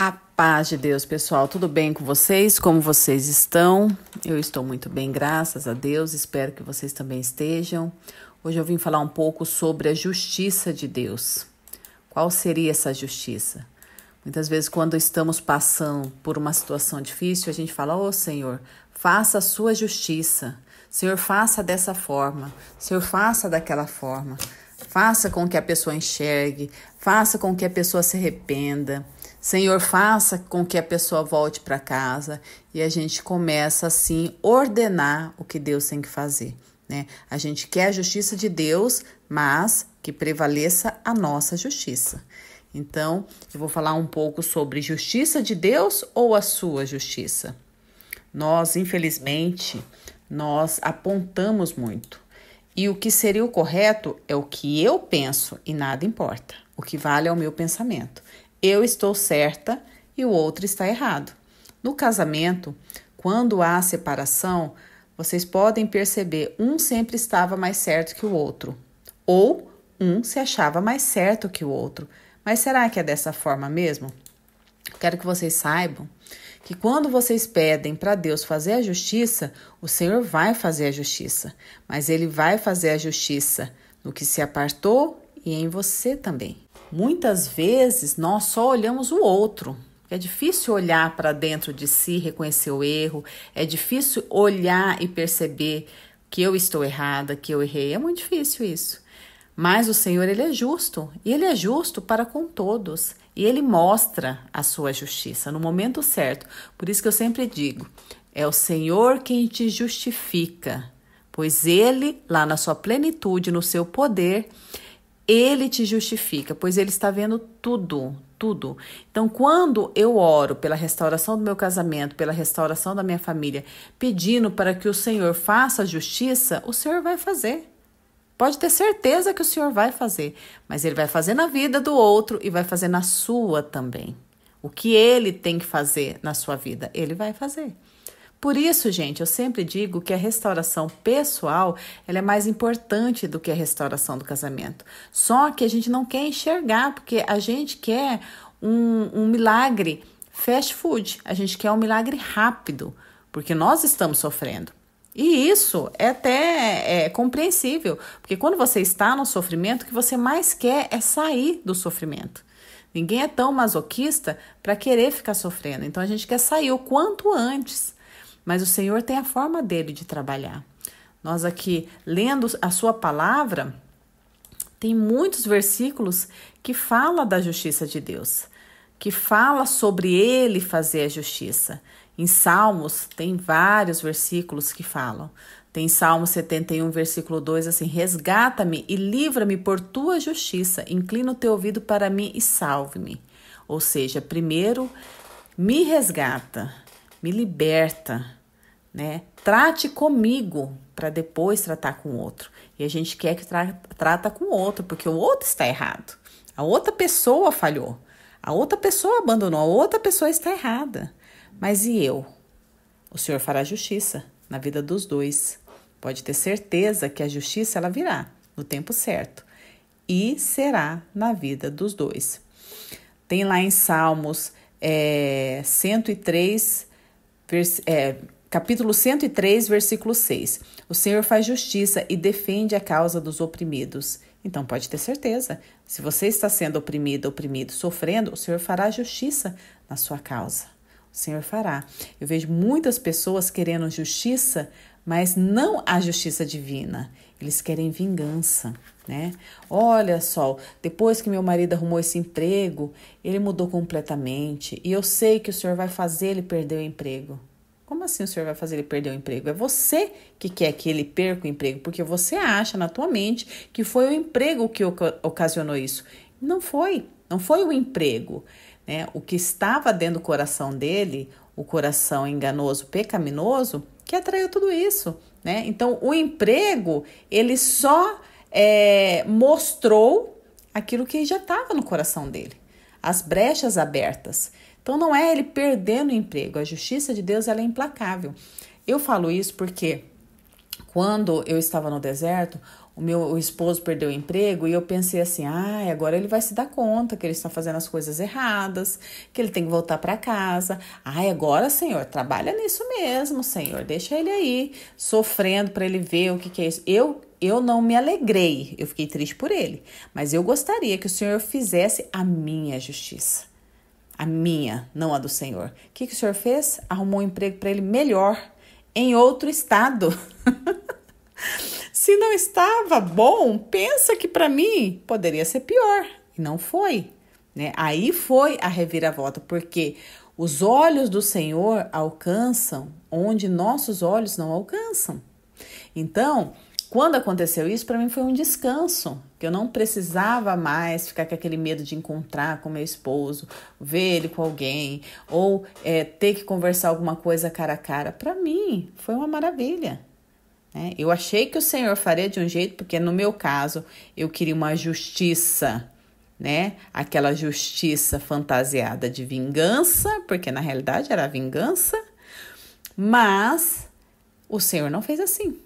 A paz de Deus, pessoal. Tudo bem com vocês? Como vocês estão? Eu estou muito bem, graças a Deus. Espero que vocês também estejam. Hoje eu vim falar um pouco sobre a justiça de Deus. Qual seria essa justiça? Muitas vezes, quando estamos passando por uma situação difícil, a gente fala: Ô oh, Senhor, faça a sua justiça. Senhor, faça dessa forma. Senhor, faça daquela forma. Faça com que a pessoa enxergue. Faça com que a pessoa se arrependa. Senhor, faça com que a pessoa volte para casa e a gente começa assim ordenar o que Deus tem que fazer, né? A gente quer a justiça de Deus, mas que prevaleça a nossa justiça. Então, eu vou falar um pouco sobre justiça de Deus ou a sua justiça. Nós, infelizmente, nós apontamos muito. E o que seria o correto é o que eu penso e nada importa. O que vale é o meu pensamento eu estou certa e o outro está errado. No casamento, quando há separação, vocês podem perceber um sempre estava mais certo que o outro, ou um se achava mais certo que o outro. Mas será que é dessa forma mesmo? Quero que vocês saibam que quando vocês pedem para Deus fazer a justiça, o Senhor vai fazer a justiça, mas ele vai fazer a justiça no que se apartou e em você também. Muitas vezes nós só olhamos o outro. É difícil olhar para dentro de si, reconhecer o erro, é difícil olhar e perceber que eu estou errada, que eu errei. É muito difícil isso. Mas o Senhor, ele é justo, e ele é justo para com todos, e ele mostra a sua justiça no momento certo. Por isso que eu sempre digo: é o Senhor quem te justifica, pois ele, lá na sua plenitude, no seu poder, ele te justifica, pois ele está vendo tudo, tudo. Então, quando eu oro pela restauração do meu casamento, pela restauração da minha família, pedindo para que o Senhor faça a justiça, o Senhor vai fazer. Pode ter certeza que o Senhor vai fazer, mas ele vai fazer na vida do outro e vai fazer na sua também. O que ele tem que fazer na sua vida, ele vai fazer. Por isso, gente, eu sempre digo que a restauração pessoal ela é mais importante do que a restauração do casamento. Só que a gente não quer enxergar, porque a gente quer um, um milagre fast food, a gente quer um milagre rápido, porque nós estamos sofrendo. E isso é até é, é compreensível, porque quando você está no sofrimento, o que você mais quer é sair do sofrimento. Ninguém é tão masoquista para querer ficar sofrendo. Então a gente quer sair o quanto antes mas o Senhor tem a forma dele de trabalhar. Nós aqui lendo a sua palavra, tem muitos versículos que fala da justiça de Deus, que fala sobre ele fazer a justiça. Em Salmos tem vários versículos que falam. Tem Salmo 71, versículo 2, assim: Resgata-me e livra-me por tua justiça, inclina o teu ouvido para mim e salve-me. Ou seja, primeiro, me resgata, me liberta, né? Trate comigo para depois tratar com o outro. E a gente quer que tra trata com o outro, porque o outro está errado. A outra pessoa falhou. A outra pessoa abandonou, a outra pessoa está errada. Mas e eu? O Senhor fará justiça na vida dos dois. Pode ter certeza que a justiça ela virá no tempo certo e será na vida dos dois. Tem lá em Salmos é, eh, 103, vers, é, capítulo 103, versículo 6. O Senhor faz justiça e defende a causa dos oprimidos. Então pode ter certeza, se você está sendo oprimido, oprimido, sofrendo, o Senhor fará justiça na sua causa. O Senhor fará. Eu vejo muitas pessoas querendo justiça, mas não a justiça divina. Eles querem vingança, né? Olha só, depois que meu marido arrumou esse emprego, ele mudou completamente e eu sei que o Senhor vai fazer ele perder o emprego. Como assim o senhor vai fazer ele perder o emprego? É você que quer que ele perca o emprego, porque você acha na tua mente que foi o emprego que ocasionou isso. Não foi, não foi o emprego. Né? O que estava dentro do coração dele, o coração enganoso, pecaminoso, que atraiu tudo isso. Né? Então, o emprego, ele só é, mostrou aquilo que já estava no coração dele as brechas abertas. Então não é ele perdendo o emprego, a justiça de Deus ela é implacável. Eu falo isso porque quando eu estava no deserto, o meu o esposo perdeu o emprego e eu pensei assim: ah, agora ele vai se dar conta que ele está fazendo as coisas erradas, que ele tem que voltar para casa. Ah, agora, Senhor, trabalha nisso mesmo, Senhor, deixa ele aí sofrendo para ele ver o que, que é isso. Eu eu não me alegrei, eu fiquei triste por ele, mas eu gostaria que o Senhor fizesse a minha justiça. A minha, não a do Senhor. O que, que o Senhor fez? Arrumou um emprego para ele melhor, em outro estado. Se não estava bom, pensa que para mim poderia ser pior. E não foi. Né? Aí foi a reviravolta, porque os olhos do Senhor alcançam onde nossos olhos não alcançam. Então, quando aconteceu isso, para mim foi um descanso, que eu não precisava mais ficar com aquele medo de encontrar com meu esposo, ver ele com alguém, ou é, ter que conversar alguma coisa cara a cara. Para mim, foi uma maravilha. Né? Eu achei que o Senhor faria de um jeito, porque no meu caso, eu queria uma justiça né? Aquela justiça fantasiada de vingança, porque na realidade era vingança, mas o Senhor não fez assim.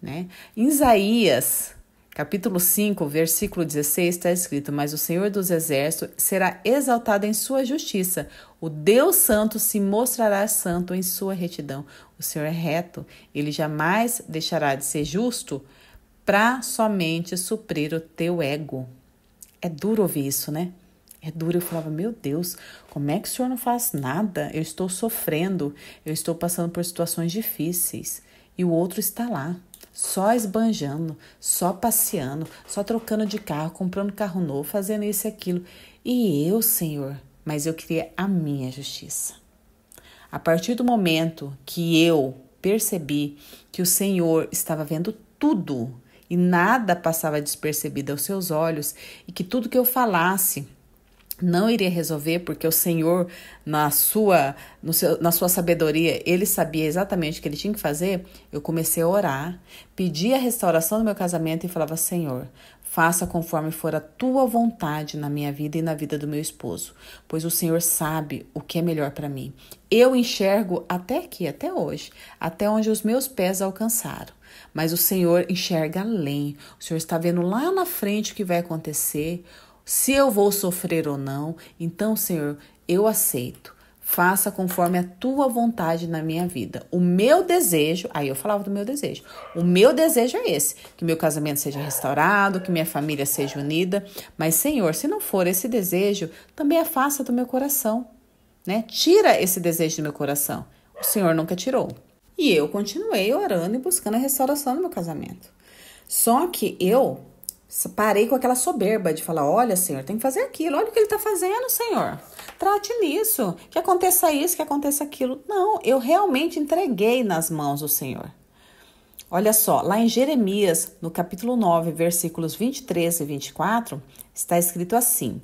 Né? Em Isaías, capítulo 5, versículo 16, está escrito: Mas o Senhor dos Exércitos será exaltado em sua justiça, o Deus Santo se mostrará santo em sua retidão. O Senhor é reto, ele jamais deixará de ser justo para somente suprir o teu ego. É duro ouvir isso, né? É duro. Eu falava, meu Deus, como é que o senhor não faz nada? Eu estou sofrendo, eu estou passando por situações difíceis e o outro está lá só esbanjando, só passeando, só trocando de carro, comprando carro novo, fazendo isso e aquilo. E eu, Senhor, mas eu queria a minha justiça. A partir do momento que eu percebi que o Senhor estava vendo tudo e nada passava despercebido aos seus olhos e que tudo que eu falasse não iria resolver, porque o Senhor, na sua, seu, na sua sabedoria, ele sabia exatamente o que ele tinha que fazer, eu comecei a orar, pedi a restauração do meu casamento e falava: Senhor, faça conforme for a tua vontade na minha vida e na vida do meu esposo, pois o Senhor sabe o que é melhor para mim. Eu enxergo até aqui, até hoje, até onde os meus pés alcançaram. Mas o Senhor enxerga além, o Senhor está vendo lá na frente o que vai acontecer, se eu vou sofrer ou não, então, Senhor, eu aceito. Faça conforme a tua vontade na minha vida. O meu desejo, aí eu falava do meu desejo. O meu desejo é esse: que meu casamento seja restaurado, que minha família seja unida. Mas, Senhor, se não for esse desejo, também afasta do meu coração. Né? Tira esse desejo do meu coração. O Senhor nunca tirou. E eu continuei orando e buscando a restauração do meu casamento. Só que eu Parei com aquela soberba de falar: olha, Senhor, tem que fazer aquilo, olha o que ele está fazendo, Senhor. Trate nisso, que aconteça isso, que aconteça aquilo. Não, eu realmente entreguei nas mãos do Senhor. Olha só, lá em Jeremias, no capítulo 9, versículos 23 e 24, está escrito assim: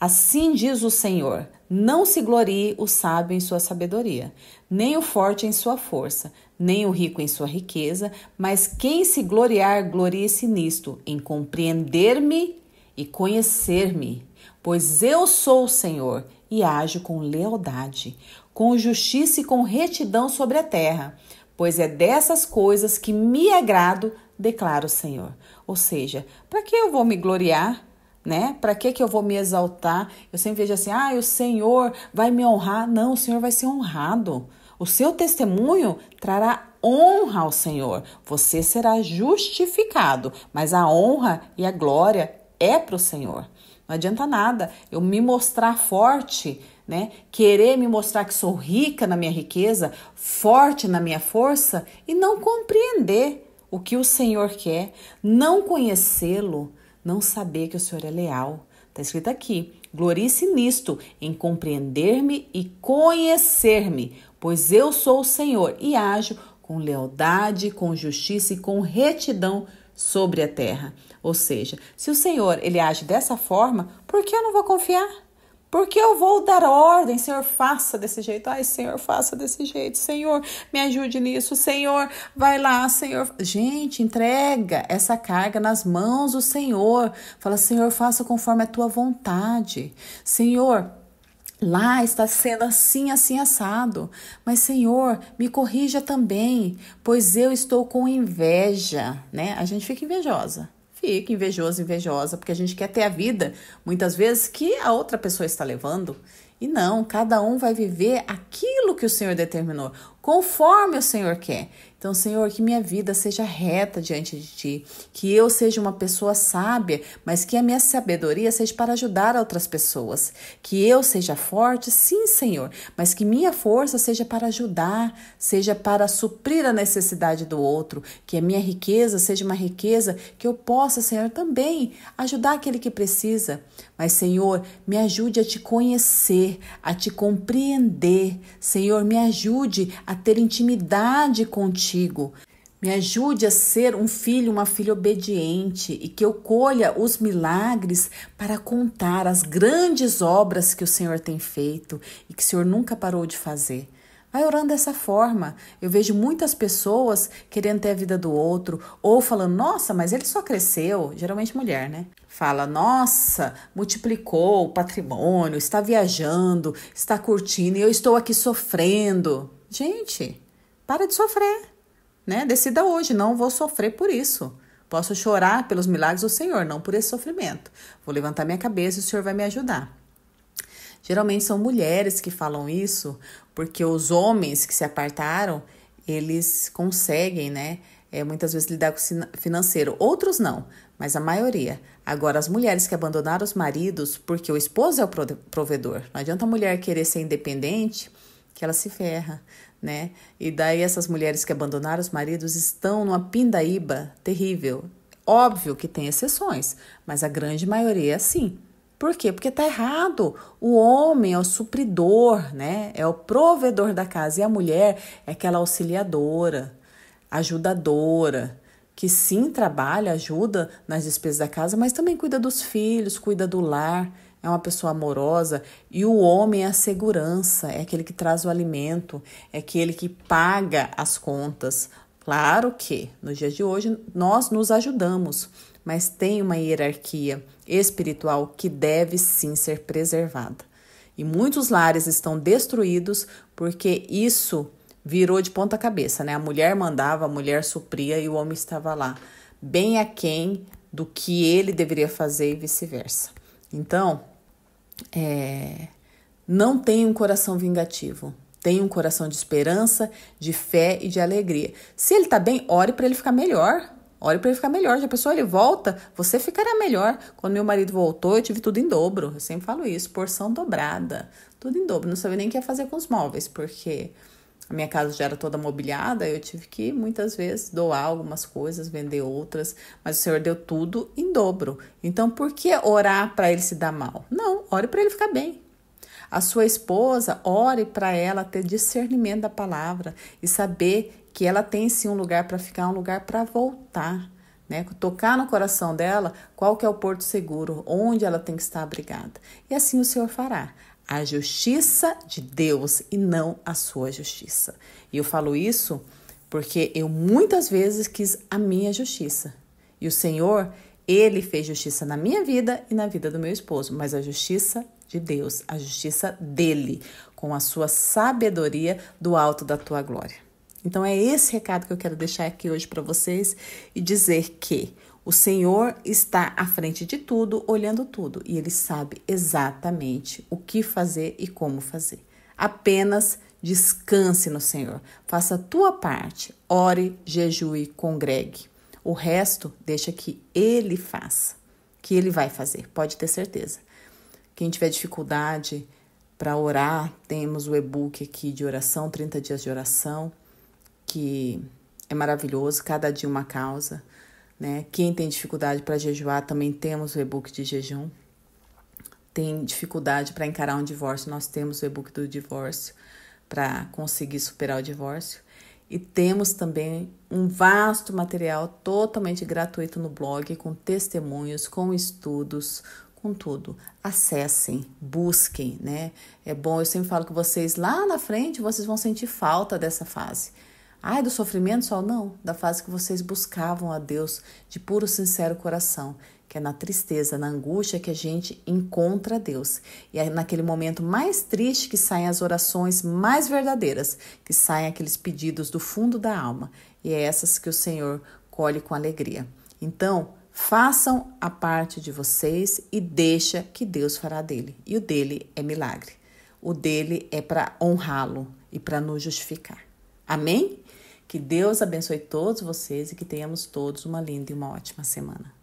Assim diz o Senhor: não se glorie o sábio em sua sabedoria, nem o forte em sua força, nem o rico em sua riqueza, mas quem se gloriar, glorie-se nisto, em compreender-me e conhecer-me. Pois eu sou o Senhor e ajo com lealdade, com justiça e com retidão sobre a terra, pois é dessas coisas que me agrado, declara o Senhor. Ou seja, para que eu vou me gloriar? né? Para que que eu vou me exaltar? Eu sempre vejo assim: "Ah, o Senhor vai me honrar". Não, o Senhor vai ser honrado. O seu testemunho trará honra ao Senhor. Você será justificado, mas a honra e a glória é para o Senhor. Não adianta nada eu me mostrar forte, né? Querer me mostrar que sou rica na minha riqueza, forte na minha força e não compreender o que o Senhor quer, não conhecê-lo, não saber que o Senhor é leal. Está escrito aqui: glorice nisto, em compreender-me e conhecer-me, pois eu sou o Senhor e ajo com lealdade, com justiça e com retidão sobre a terra. Ou seja, se o Senhor ele age dessa forma, por que eu não vou confiar? Porque eu vou dar ordem, Senhor, faça desse jeito. Ai, Senhor, faça desse jeito. Senhor, me ajude nisso. Senhor, vai lá, Senhor. Gente, entrega essa carga nas mãos do Senhor. Fala, Senhor, faça conforme a tua vontade. Senhor, Lá está sendo assim, assim, assado. Mas, Senhor, me corrija também, pois eu estou com inveja, né? A gente fica invejosa fica invejoso, invejosa, porque a gente quer ter a vida, muitas vezes, que a outra pessoa está levando. E não, cada um vai viver aquilo que o Senhor determinou, conforme o Senhor quer. Então, Senhor, que minha vida seja reta diante de ti, que eu seja uma pessoa sábia, mas que a minha sabedoria seja para ajudar outras pessoas. Que eu seja forte, sim, Senhor, mas que minha força seja para ajudar, seja para suprir a necessidade do outro, que a minha riqueza seja uma riqueza que eu possa, Senhor, também ajudar aquele que precisa. Mas, Senhor, me ajude a te conhecer a te compreender. Senhor, me ajude a ter intimidade contigo. Me ajude a ser um filho, uma filha obediente e que eu colha os milagres para contar as grandes obras que o Senhor tem feito e que o Senhor nunca parou de fazer. Vai orando dessa forma. Eu vejo muitas pessoas querendo ter a vida do outro ou falando, nossa, mas ele só cresceu. Geralmente mulher, né? Fala, nossa, multiplicou o patrimônio, está viajando, está curtindo e eu estou aqui sofrendo. Gente, para de sofrer, né? Decida hoje, não vou sofrer por isso. Posso chorar pelos milagres do Senhor, não por esse sofrimento. Vou levantar minha cabeça e o Senhor vai me ajudar. Geralmente são mulheres que falam isso, porque os homens que se apartaram, eles conseguem, né? É, muitas vezes lidar com o financeiro. Outros não, mas a maioria. Agora, as mulheres que abandonaram os maridos porque o esposo é o provedor. Não adianta a mulher querer ser independente que ela se ferra, né? E daí essas mulheres que abandonaram os maridos estão numa pindaíba terrível. Óbvio que tem exceções, mas a grande maioria é assim. Por quê? Porque está errado. O homem é o supridor, né? É o provedor da casa e a mulher é aquela auxiliadora, ajudadora, que sim trabalha, ajuda nas despesas da casa, mas também cuida dos filhos, cuida do lar, é uma pessoa amorosa. E o homem é a segurança, é aquele que traz o alimento, é aquele que paga as contas. Claro que nos dias de hoje nós nos ajudamos, mas tem uma hierarquia espiritual que deve sim ser preservada. E muitos lares estão destruídos porque isso virou de ponta cabeça, né? A mulher mandava, a mulher supria e o homem estava lá, bem aquém do que ele deveria fazer e vice-versa. Então, é, não tem um coração vingativo. Tem um coração de esperança, de fé e de alegria. Se ele está bem, ore para ele ficar melhor. Olhe para ele ficar melhor. Já pessoa Ele volta, você ficará melhor. Quando meu marido voltou, eu tive tudo em dobro. Eu sempre falo isso, porção dobrada. Tudo em dobro. Não sabia nem o que ia fazer com os móveis, porque a minha casa já era toda mobiliada, eu tive que muitas vezes doar algumas coisas, vender outras, mas o Senhor deu tudo em dobro. Então, por que orar para ele se dar mal? Não, ore para ele ficar bem. A sua esposa, ore para ela ter discernimento da palavra e saber que ela tem sim um lugar para ficar, um lugar para voltar, né? Tocar no coração dela qual que é o porto seguro, onde ela tem que estar abrigada. E assim o Senhor fará. A justiça de Deus e não a sua justiça. E eu falo isso porque eu muitas vezes quis a minha justiça. E o Senhor, ele fez justiça na minha vida e na vida do meu esposo, mas a justiça de Deus, a justiça dele, com a sua sabedoria do alto da tua glória. Então é esse recado que eu quero deixar aqui hoje para vocês e dizer que o Senhor está à frente de tudo, olhando tudo, e ele sabe exatamente o que fazer e como fazer. Apenas descanse no Senhor, faça a tua parte, ore, jejue, congregue. O resto deixa que ele faça, que ele vai fazer, pode ter certeza. Quem tiver dificuldade para orar, temos o e-book aqui de oração, 30 dias de oração que é maravilhoso, cada dia uma causa. Né? Quem tem dificuldade para jejuar, também temos o e-book de jejum. Tem dificuldade para encarar um divórcio, nós temos o e-book do divórcio para conseguir superar o divórcio. E temos também um vasto material totalmente gratuito no blog, com testemunhos, com estudos, com tudo. Acessem, busquem, né? É bom, eu sempre falo que vocês lá na frente, vocês vão sentir falta dessa fase. Ai do sofrimento só não, da fase que vocês buscavam a Deus de puro sincero coração, que é na tristeza, na angústia que a gente encontra Deus. E é naquele momento mais triste que saem as orações mais verdadeiras, que saem aqueles pedidos do fundo da alma, e é essas que o Senhor colhe com alegria. Então, façam a parte de vocês e deixa que Deus fará dele. E o dele é milagre. O dele é para honrá-lo e para nos justificar. Amém? Que Deus abençoe todos vocês e que tenhamos todos uma linda e uma ótima semana.